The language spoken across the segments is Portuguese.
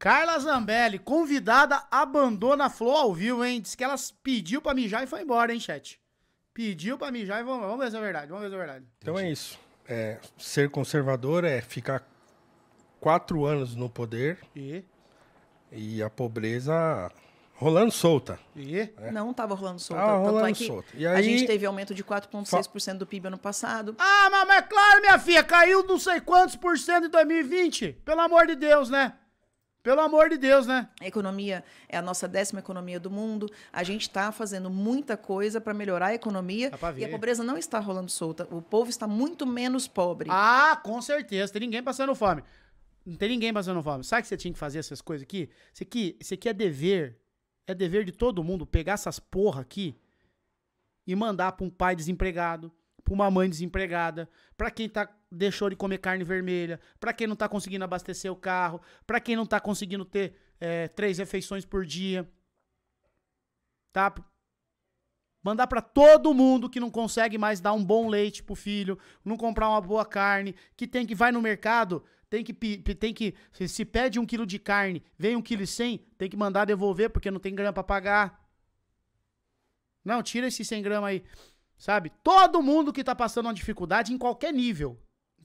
Carla Zambelli, convidada, abandona a Flow ao vivo, hein? Diz que ela pediu pra mijar e foi embora, hein, chat? Pediu pra mijar e vamos, vamos ver se é verdade, vamos ver se é verdade. Então é isso. É, ser conservador é ficar quatro anos no poder e, e a pobreza rolando solta. E? É. Não estava rolando solta. Tava é rolando é solta. E aí... A gente teve aumento de 4,6% do PIB ano passado. Ah, mas é claro, minha filha, caiu não sei quantos por cento em 2020. Pelo amor de Deus, né? Pelo amor de Deus, né? A economia é a nossa décima economia do mundo. A gente está fazendo muita coisa para melhorar a economia. E a pobreza não está rolando solta. O povo está muito menos pobre. Ah, com certeza. Tem ninguém passando fome. Não tem ninguém passando fome. Sabe que você tinha que fazer essas coisas aqui? Isso aqui, isso aqui é dever. É dever de todo mundo pegar essas porra aqui e mandar para um pai desempregado, para uma mãe desempregada, para quem está deixou de comer carne vermelha, para quem não está conseguindo abastecer o carro, para quem não está conseguindo ter é, três refeições por dia, tá? Mandar para todo mundo que não consegue mais dar um bom leite pro filho, não comprar uma boa carne, que tem que vai no mercado, tem que tem que se pede um quilo de carne, vem um quilo e cem, tem que mandar devolver porque não tem grana para pagar. Não, tira esse 100 gramas aí, sabe? Todo mundo que tá passando uma dificuldade em qualquer nível,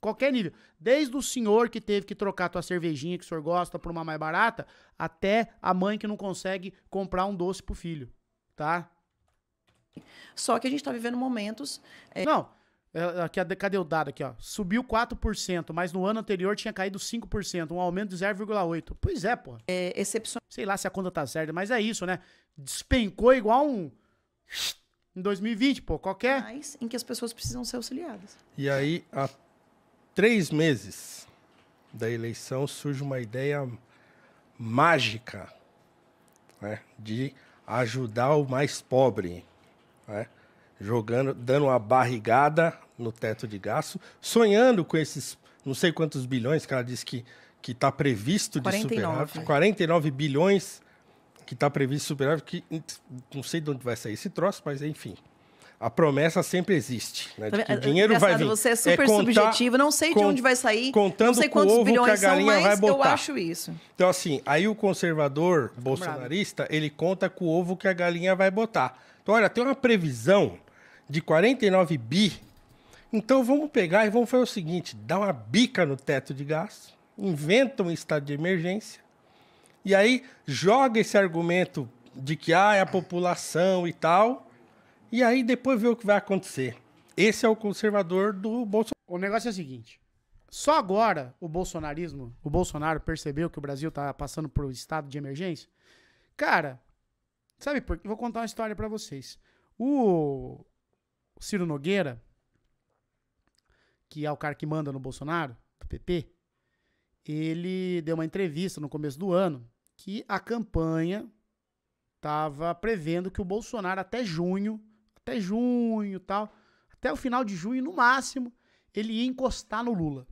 qualquer nível. Desde o senhor que teve que trocar a tua cervejinha que o senhor gosta por uma mais barata, até a mãe que não consegue comprar um doce pro filho, tá? Só que a gente tá vivendo momentos. É... Não, é, Aqui, cadê o dado aqui, ó? Subiu 4%, mas no ano anterior tinha caído 5%, um aumento de 0,8%. Pois é, pô. É excepcional. Sei lá se a conta tá certa, mas é isso, né? Despencou igual um. Em 2020, pô, qualquer. Mas em que as pessoas precisam ser auxiliadas. E aí, a três meses da eleição surge uma ideia mágica né, de ajudar o mais pobre, né, jogando, dando uma barrigada no teto de gasto, sonhando com esses não sei quantos bilhões que ela disse que que está previsto 49. de superávit, 49 bilhões que está previsto superávit, que não sei de onde vai sair esse troço, mas enfim a promessa sempre existe. Né? o é, dinheiro vai vir. Você é, é super é contar, subjetivo, não sei de onde vai sair, contando não sei quantos com o ovo bilhões que a galinha são, mas vai botar. eu acho isso. Então, assim, aí o conservador bolsonarista, bravo. ele conta com o ovo que a galinha vai botar. Então, olha, tem uma previsão de 49 bi. Então, vamos pegar e vamos fazer o seguinte, dá uma bica no teto de gás, inventa um estado de emergência, e aí joga esse argumento de que ah, é a população e tal e aí depois ver o que vai acontecer. Esse é o conservador do Bolsonaro. O negócio é o seguinte: só agora o bolsonarismo, o Bolsonaro percebeu que o Brasil tá passando por um estado de emergência. Cara, sabe por quê? Vou contar uma história para vocês. O Ciro Nogueira, que é o cara que manda no Bolsonaro, do PP, ele deu uma entrevista no começo do ano que a campanha estava prevendo que o Bolsonaro até junho até junho tal. Até o final de junho, no máximo, ele ia encostar no Lula.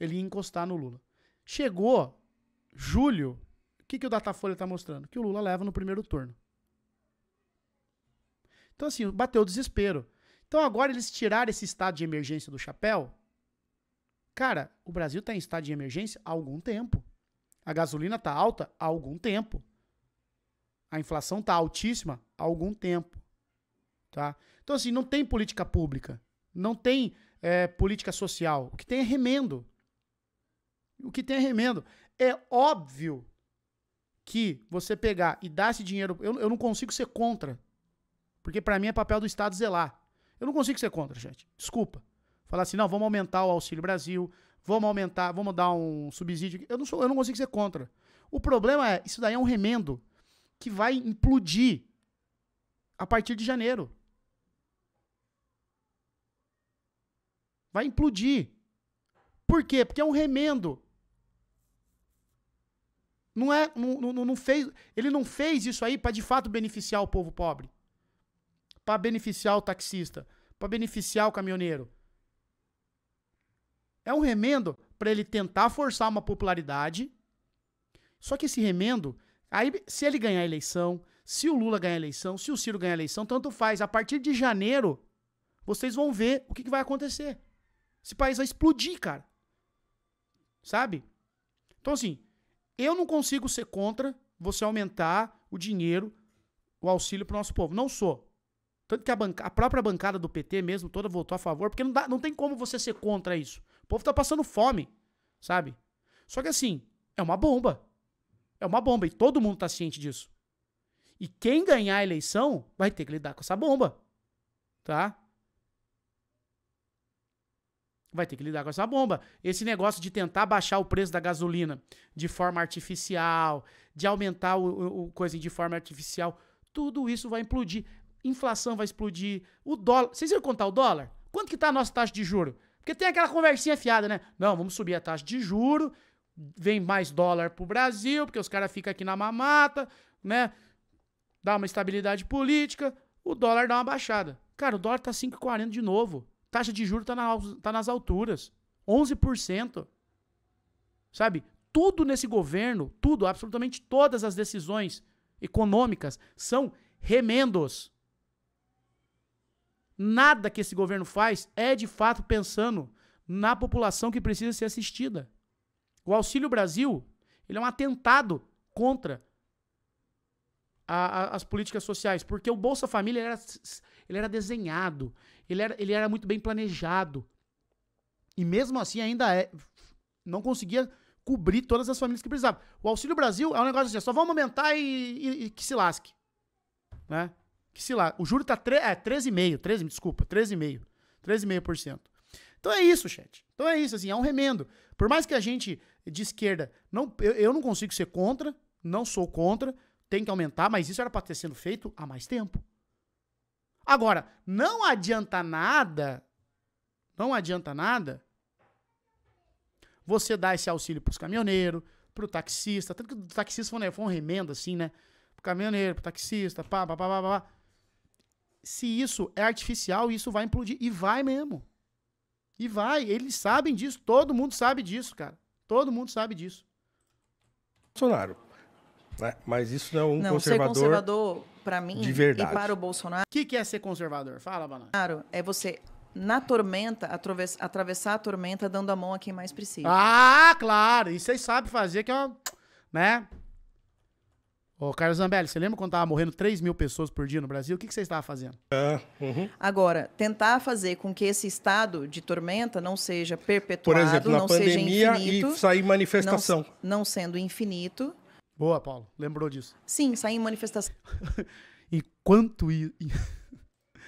Ele ia encostar no Lula. Chegou julho, o que, que o Datafolha está mostrando? Que o Lula leva no primeiro turno. Então, assim, bateu o desespero. Então, agora eles tiraram esse estado de emergência do chapéu. Cara, o Brasil está em estado de emergência há algum tempo. A gasolina está alta há algum tempo. A inflação está altíssima há algum tempo. Tá? Então, assim, não tem política pública, não tem é, política social. O que tem é remendo. O que tem é remendo. É óbvio que você pegar e dar esse dinheiro. Eu, eu não consigo ser contra. Porque para mim é papel do Estado zelar. Eu não consigo ser contra, gente. Desculpa. Falar assim, não, vamos aumentar o Auxílio Brasil, vamos aumentar, vamos dar um subsídio. Eu não, sou, eu não consigo ser contra. O problema é, isso daí é um remendo que vai implodir a partir de janeiro. Vai implodir. Por quê? Porque é um remendo. Não é, não, não, não fez, ele não fez isso aí para de fato beneficiar o povo pobre, para beneficiar o taxista, para beneficiar o caminhoneiro. É um remendo para ele tentar forçar uma popularidade. Só que esse remendo, aí se ele ganhar a eleição, se o Lula ganhar a eleição, se o Ciro ganhar a eleição, tanto faz. A partir de janeiro, vocês vão ver o que, que vai acontecer. Esse país vai explodir, cara. Sabe? Então, assim, eu não consigo ser contra você aumentar o dinheiro, o auxílio pro nosso povo. Não sou. Tanto que a, banca, a própria bancada do PT mesmo toda votou a favor, porque não, dá, não tem como você ser contra isso. O povo tá passando fome, sabe? Só que assim, é uma bomba. É uma bomba e todo mundo tá ciente disso. E quem ganhar a eleição vai ter que lidar com essa bomba. Tá? vai ter que lidar com essa bomba. Esse negócio de tentar baixar o preço da gasolina de forma artificial, de aumentar o, o, o coisa de forma artificial, tudo isso vai implodir. Inflação vai explodir. O dólar. Vocês viram contar tá o dólar? Quanto que tá a nossa taxa de juro? Porque tem aquela conversinha fiada, né? Não, vamos subir a taxa de juro, vem mais dólar pro Brasil, porque os caras ficam aqui na mamata, né? Dá uma estabilidade política, o dólar dá uma baixada. Cara, o dólar tá 5,40 de novo. Taxa de juros está na, tá nas alturas. 11%. Sabe? Tudo nesse governo, tudo, absolutamente todas as decisões econômicas são remendos. Nada que esse governo faz é de fato pensando na população que precisa ser assistida. O Auxílio Brasil, ele é um atentado contra a, a, as políticas sociais, porque o Bolsa Família era ele era desenhado, ele era, ele era muito bem planejado. E mesmo assim ainda é, não conseguia cobrir todas as famílias que precisavam. O Auxílio Brasil é um negócio assim, só vamos aumentar e, e, e que se lasque. Né? Que se lasque. O juro tá tre é, 13,5, 13, desculpa, 13,5. 13,5%. Então é isso, chat. Então é isso, assim, é um remendo. Por mais que a gente de esquerda, não, eu, eu não consigo ser contra, não sou contra, tem que aumentar, mas isso era para ter sido feito há mais tempo. Agora, não adianta nada, não adianta nada você dar esse auxílio para os caminhoneiros, para o taxista, tanto que o taxista foi, né, foi um remendo assim, né? Pro caminhoneiro, pro taxista, pá, pá, pá, pá, pá. Se isso é artificial, isso vai implodir. E vai mesmo. E vai. Eles sabem disso. Todo mundo sabe disso, cara. Todo mundo sabe disso. Bolsonaro. Né? Mas isso não é um não, conservador. ser conservador, para mim, de verdade. e para o Bolsonaro. O que, que é ser conservador? Fala, Banana. Claro, é você na tormenta, atravessar a tormenta dando a mão a quem mais precisa. Ah, claro! E vocês sabem fazer que é uma. Né? Ô, Carlos Zambelli, você lembra quando tava morrendo 3 mil pessoas por dia no Brasil? O que, que você estava fazendo? Ah, uhum. Agora, tentar fazer com que esse estado de tormenta não seja perpetuado, por exemplo, na não pandemia seja infinito. E sair manifestação. Não, não sendo infinito, Boa, Paulo. Lembrou disso. Sim, sair em manifestação. enquanto, i...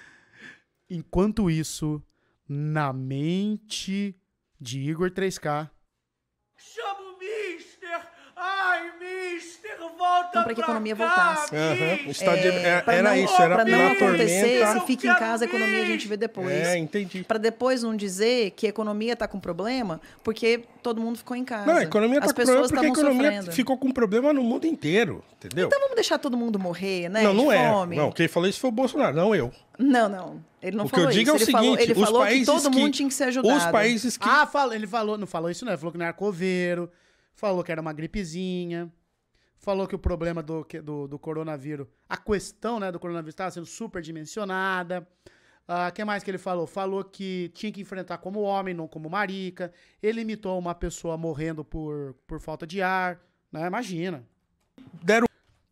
enquanto isso, na mente de Igor 3K, Ai, mister, volta então, para que a economia voltasse. Uhum. de... é, é era não, isso, era para não acontecer, tormenta. se fique em casa, a economia a gente vê depois. É, entendi. Para depois não dizer que a economia está com problema, porque todo mundo ficou em casa. Não, a economia está com problema porque a economia sofrendo. ficou com problema no mundo inteiro, entendeu? Então vamos deixar todo mundo morrer, né? Não, não é. Não, quem falou isso foi o Bolsonaro, não eu. Não, não. Ele não o falou que eu digo é isso. é o ele seguinte, falou, ele os falou países que todo que, mundo tinha que ser ajudado. Os países que... Ah, fala, ele falou, não falou isso não, ele falou que não era coveiro falou que era uma gripezinha, falou que o problema do, do, do coronavírus, a questão né, do coronavírus estava sendo superdimensionada. O uh, ah, que mais que ele falou? Falou que tinha que enfrentar como homem, não como marica. Ele imitou uma pessoa morrendo por, por falta de ar. Né? Imagina. Deram...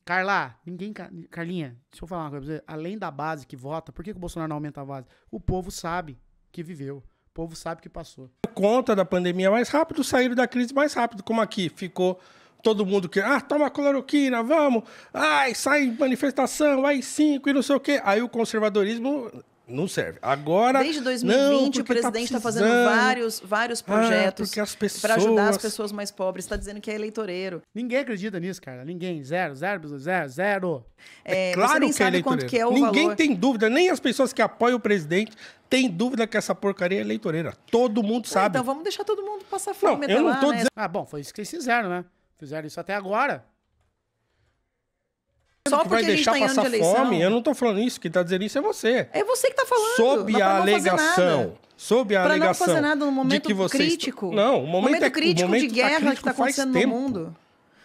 Carla, ninguém. Carlinha, deixa eu falar uma coisa pra você. Além da base que vota, por que, que o Bolsonaro não aumenta a base? O povo sabe que viveu. O povo sabe que passou. Por conta da pandemia mais rápido, saíram da crise mais rápido, como aqui ficou todo mundo que, ah, toma cloroquina, vamos, ai, sai manifestação, ai, cinco e não sei o quê. Aí o conservadorismo não serve. Agora. Desde 2020, não, o tá presidente está tá fazendo vários, vários ah, projetos ah, pessoas... para ajudar as pessoas mais pobres. Está dizendo que é eleitoreiro. Ninguém acredita nisso, cara. Ninguém. Zero, zero, zero, zero. É, é claro que é eleitoreiro. Que é Ninguém valor. tem dúvida, nem as pessoas que apoiam o presidente tem dúvida que essa porcaria é eleitoreira. Todo mundo ah, sabe. Ah, então vamos deixar todo mundo passar fome. Não, eu não tô lá, dizendo... Né? Ah, bom, foi isso que eles fizeram, né? Fizeram isso até agora. Só que vai tá deixar tá passar fome, eu não estou falando isso, quem está dizendo isso é você. É você que está falando. Sob a alegação. Sob a alegação. não fazer nada no momento crítico. Não, o momento, momento é... crítico o momento de tá guerra que está acontecendo no mundo.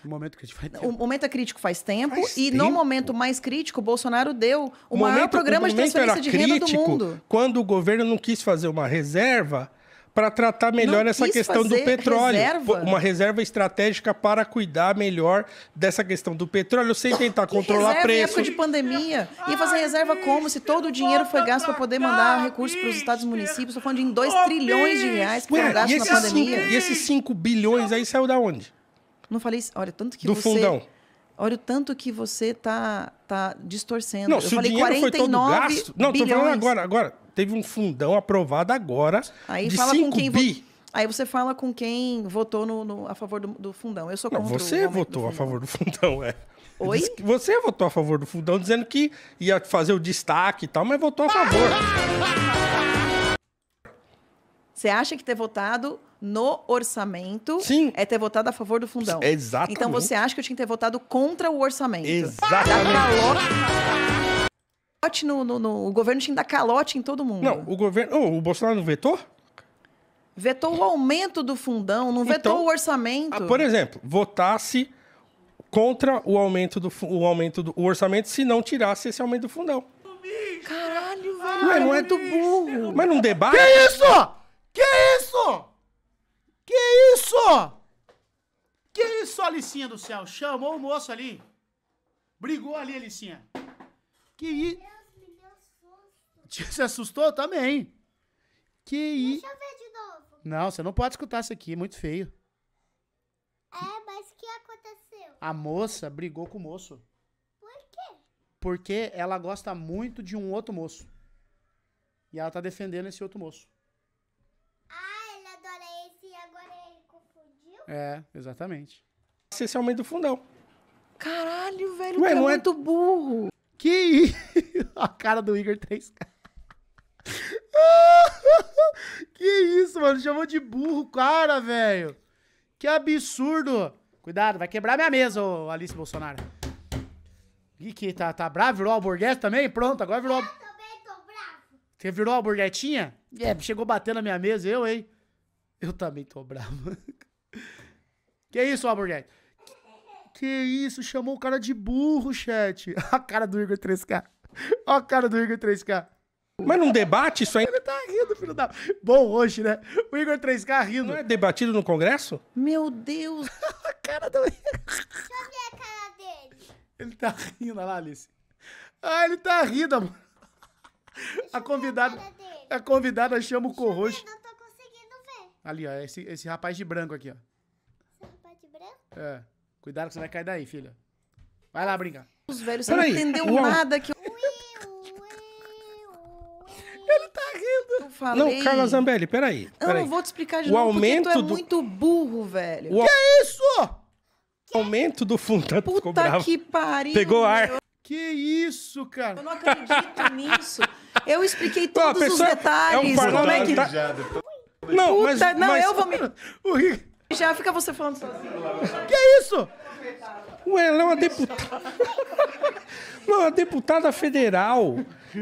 O momento crítico faz tempo. O momento é crítico faz tempo. Faz e tempo. no momento mais crítico, Bolsonaro deu o, o maior momento, programa o de transferência de renda do mundo. Quando o governo não quis fazer uma reserva para tratar melhor não essa questão do petróleo. Reserva. Uma reserva estratégica para cuidar melhor dessa questão do petróleo, sem tentar controlar reserva preço. época de pandemia. E fazer reserva como? Se todo o dinheiro foi gasto para poder mandar recursos para os estados e municípios. Estou falando de em 2 trilhões de reais que foram gastos na pandemia. Cinco, e esses 5 bilhões aí saiu da onde? Não falei isso. Olha, tanto que do você... Do fundão. Olha o tanto que você tá, tá distorcendo. Não, eu se falei o dinheiro foi todo gasto. Não, bilhões. tô falando agora, agora. Teve um fundão aprovado agora. Aí de fala 5 com bi. Aí você fala com quem votou no, no a favor do, do, fundão. Eu sou contra Não, você votou a favor do fundão, é. Oi? Você votou a favor do fundão, dizendo que ia fazer o destaque e tal, mas votou a favor. Você acha que ter votado no orçamento Sim. é ter votado a favor do fundão. Exatamente. Então você acha que eu tinha que ter votado contra o orçamento. Exatamente. Calote no, no, no, o governo tinha que dar calote em todo mundo. Não, o governo. Oh, o Bolsonaro não vetou? Vetou o aumento do fundão, não vetou então, o orçamento. Ah, por exemplo, votasse contra o aumento do, o aumento do o orçamento se não tirasse esse aumento do fundão. Caralho, velho. Não é, não é, é burro. Mas num debate. Que isso? Que isso? Que isso? Que isso, Alicinha do céu? Chamou o moço ali. Brigou ali, Alicinha. Que isso? Deus, Você assustou também? Que isso? Deixa eu ver de novo. Não, você não pode escutar isso aqui, é muito feio. É, mas o que aconteceu? A moça brigou com o moço. Por quê? Porque ela gosta muito de um outro moço. E ela tá defendendo esse outro moço. É, exatamente. Esse é o meio do fundão. Caralho, velho, Ué, é não é muito burro. Que A cara do Igor 3K. Tá que isso, mano? Chamou de burro, cara, velho. Que absurdo. Cuidado, vai quebrar minha mesa, Alice Bolsonaro. O que tá, tá bravo? Virou alborguete também? Pronto, agora virou. Eu também tô bravo. Você virou alborguetinha? É, chegou batendo na minha mesa, eu, hein? Eu também tô bravo. Que isso, Alburguete? Que, que isso? Chamou o cara de burro, chat. a cara do Igor 3K. Ó a cara do Igor 3K. Mas num debate isso aí? Ele tá rindo, filho da... Bom hoje, né? O Igor 3K rindo. Não é debatido no Congresso? Meu Deus. a cara do Igor. Onde a cara dele? Ele tá rindo, olha lá, Alice. Ah, ele tá rindo, mano. A convidada, a convidada chama o corroxo. Ali, ó, esse, esse rapaz de branco aqui, ó. É. Cuidado que você vai cair daí, filha. Vai lá brincar. Os velhos, você não entendeu nada que eu. Ele tá rindo. Eu falei. Não, Carla Zambelli, peraí. Eu não vou te explicar de o novo, aumento porque tu é muito burro, velho. O... Que é isso? O aumento do fundo. Puta bravo. que pariu. Pegou ar. Meu. Que isso, cara? Eu não acredito nisso. Eu expliquei todos Pô, os detalhes. É um como é que. Não, Puta, mas, não, mas... eu vou me. O Rick. Já fica você falando sozinho. Que é isso? Ué, ela é uma deputada. Não, é uma deputada federal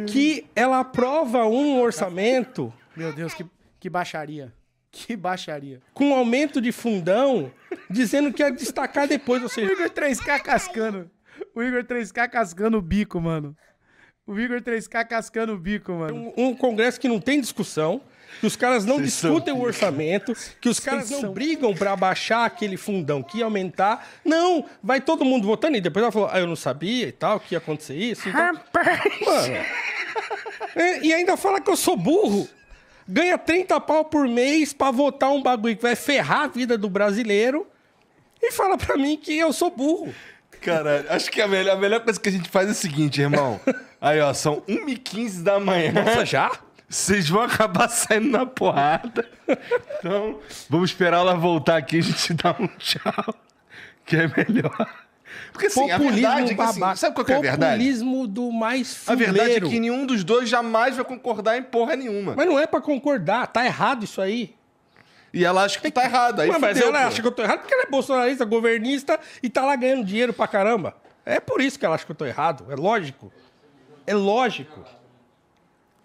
que ela aprova um orçamento. Meu Deus, que, que baixaria. Que baixaria. Com aumento de fundão, dizendo que ia destacar depois. Ou seja... O Igor 3K cascando. O Igor 3K cascando o bico, mano. O vigor 3K cascando o bico, mano. Um, um congresso que não tem discussão, que os caras não Vocês discutem são... o orçamento, que os Vocês caras não são... brigam para baixar aquele fundão, que aumentar. Não, vai todo mundo votando e depois ela falou, ah, eu não sabia e tal, que ia acontecer isso. Então... Rapaz! Mano, é, e ainda fala que eu sou burro. Ganha 30 pau por mês para votar um bagulho que vai ferrar a vida do brasileiro e fala para mim que eu sou burro. Caralho, acho que a melhor, a melhor coisa que a gente faz é o seguinte, irmão. Aí, ó, são 1h15 da manhã. Nossa, já? Vocês vão acabar saindo na porrada. Então, vamos esperar ela voltar aqui e a gente dá um tchau. Que é melhor. Porque assim, Populismo a verdade é que, assim, sabe qual que é a verdade? Populismo do mais fuleiro. A verdade é que nenhum dos dois jamais vai concordar em porra nenhuma. Mas não é para concordar, tá errado isso aí. E ela acha que tá errada. Aí mas fudeu, ela pô. acha que eu tô errado porque ela é bolsonarista, governista e tá lá ganhando dinheiro pra caramba. É por isso que ela acha que eu tô errado. É lógico. É lógico.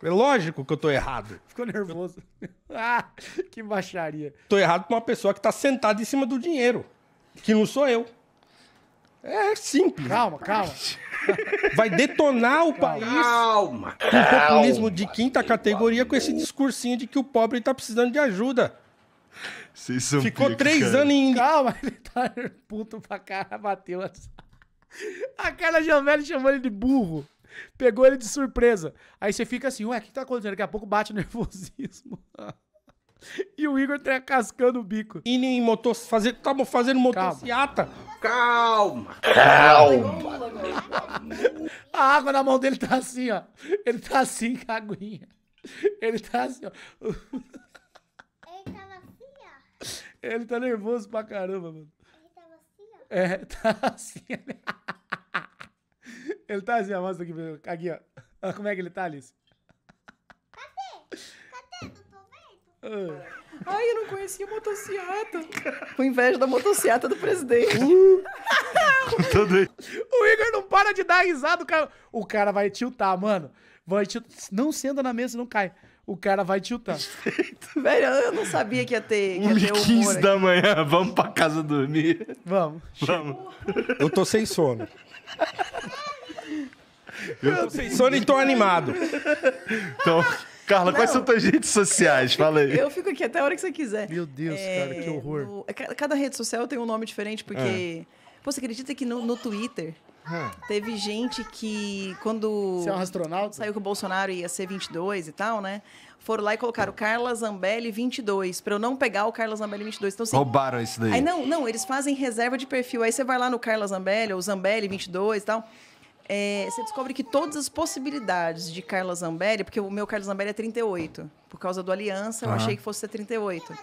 É lógico que eu tô errado. Ficou nervoso. ah, que baixaria. Tô errado com uma pessoa que tá sentada em cima do dinheiro, que não sou eu. É simples. Calma, calma. Vai detonar o calma. país calma, com populismo calma, de quinta categoria com esse discursinho de que o pobre tá precisando de ajuda. Vocês são Ficou pico, três cara. anos em. Calma, ele tá puto pra cara, bateu essa. A cara Giovanni chamou ele de burro. Pegou ele de surpresa. Aí você fica assim, ué, o que tá acontecendo? Daqui a pouco bate o nervosismo. e o Igor tá cascando o bico. Inim motor... Fazer... Tava fazendo motociata. Calma. Calma. Calma. a água na mão dele tá assim, ó. Ele tá assim, caguinha. Ele tá assim, ó. Ele tá nervoso pra caramba, mano. Ele tava assim, ó. É, tá assim. Né? Ele tá assim, ó. Mostra aqui, aqui, ó. Olha como é que ele tá, Alice. Cadê? Cadê? Ah. Ai, eu não conhecia motocicleta. Com inveja da motocicleta do presidente. Uh. o Igor não para de dar risada. O cara, o cara vai tiltar, mano. Vai tiltar. Não senta na mesa, não cai o cara vai tiltar. Velho, eu não sabia que ia ter. 1 h 15 da manhã, vamos pra casa dormir. Vamos. Vamos. Eu tô sem sono. Eu tô sem sono e tô animado. Então. Carla, não, quais são tuas redes sociais? Fala aí. Eu fico aqui até a hora que você quiser. Meu Deus, é, cara, que é, horror. No, é, cada rede social tem um nome diferente, porque. É. Pô, você acredita que no, no Twitter Hum. Teve gente que, quando. É um saiu que o Bolsonaro ia ser 22 e tal, né? Foram lá e colocaram Carla Zambelli 22, pra eu não pegar o Carla Zambelli 22. Então, assim, Roubaram isso daí. Aí, não, não, eles fazem reserva de perfil. Aí você vai lá no Carla Zambelli ou Zambelli 22 e tal. É, você descobre que todas as possibilidades de Carla Zambelli, porque o meu Carla Zambelli é 38, por causa do Aliança, eu achei que fosse ser 38.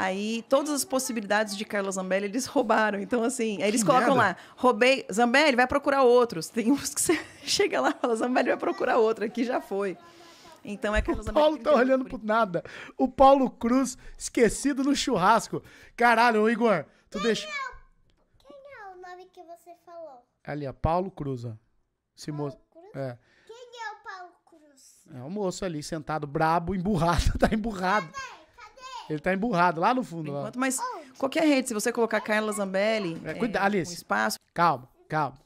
Aí todas as possibilidades de Carla Zambelli eles roubaram. Então, assim, eles que colocam merda. lá: roubei. Zambelli vai procurar outros. Tem uns que você chega lá e fala: Zambelli vai procurar outro, aqui já foi. Então é Carla Zambelli. O Paulo Zambelli, tá olhando por nada. O Paulo Cruz esquecido no churrasco. Caralho, Igor, tu quem deixa. É Quem é o nome que você falou? Ali, ó, Paulo Cruz, ó. Esse Paulo moço. Cruz? É. Quem é o Paulo Cruz? É o moço ali sentado, brabo, emburrado, tá emburrado. Ele tá emburrado lá no fundo. Enquanto, lá. Mas qualquer rede, se você colocar Carla Zambelli. É, é cuida, Alice. Um espaço. Calma, calma.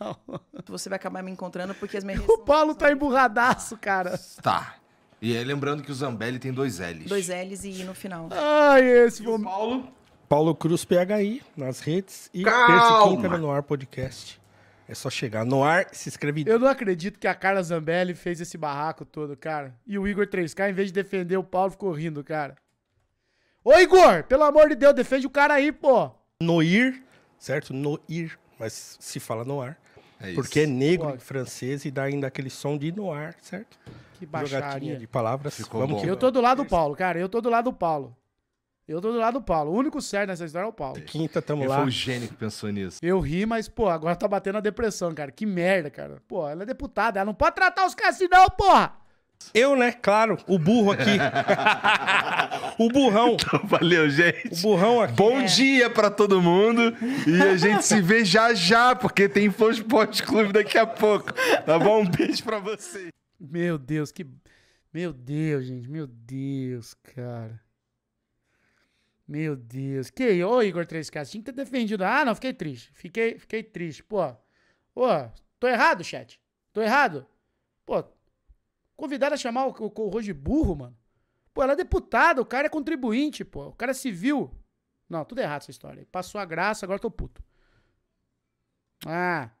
Você vai acabar me encontrando porque as minhas. O Paulo tá emburradaço, cara. Tá. E aí, lembrando que o Zambelli tem dois L's. Dois L's e I no final. Ai, esse bom. Paulo. Paulo Cruz PHI nas redes e Calma. terça e quinta no ar podcast. É só chegar no ar, se inscreve. Eu não acredito que a Carla Zambelli fez esse barraco todo, cara. E o Igor 3K, em vez de defender o Paulo, ficou rindo, cara. Ô, Igor, pelo amor de Deus, defende o cara aí, pô. Noir, certo? Noir, mas se fala no ar. É porque é negro Pode. francês e dá ainda aquele som de noir, certo? Que baixaria. Jogatinha de palavras. Ficou Vamos bom. Que... Eu tô do lado do Paulo, cara. Eu tô do lado do Paulo. Eu tô do lado do Paulo. O único certo nessa história é o Paulo. Quinta, tá tamo lá. Foi o gênio que pensou nisso. Eu ri, mas, pô, agora tá batendo a depressão, cara. Que merda, cara. Pô, ela é deputada, ela não pode tratar os caras assim, não, porra! Eu, né? Claro, o burro aqui. o burrão. Então, valeu, gente. O burrão aqui. Bom é. dia para todo mundo. E a gente se vê já já, porque tem Info Esporte Clube daqui a pouco. Tá bom? Um beijo para vocês. Meu Deus, que. Meu Deus, gente. Meu Deus, cara. Meu Deus. Que ô Igor 3K, tinha que ter tá defendido. Ah, não, fiquei triste. Fiquei, fiquei triste. Pô. Pô, tô errado, chat. Tô errado. Pô, convidaram a chamar o, o, o burro, mano. Pô, ela é deputada, o cara é contribuinte, pô. O cara é civil. Não, tudo errado essa história. Passou a graça, agora tô puto. Ah,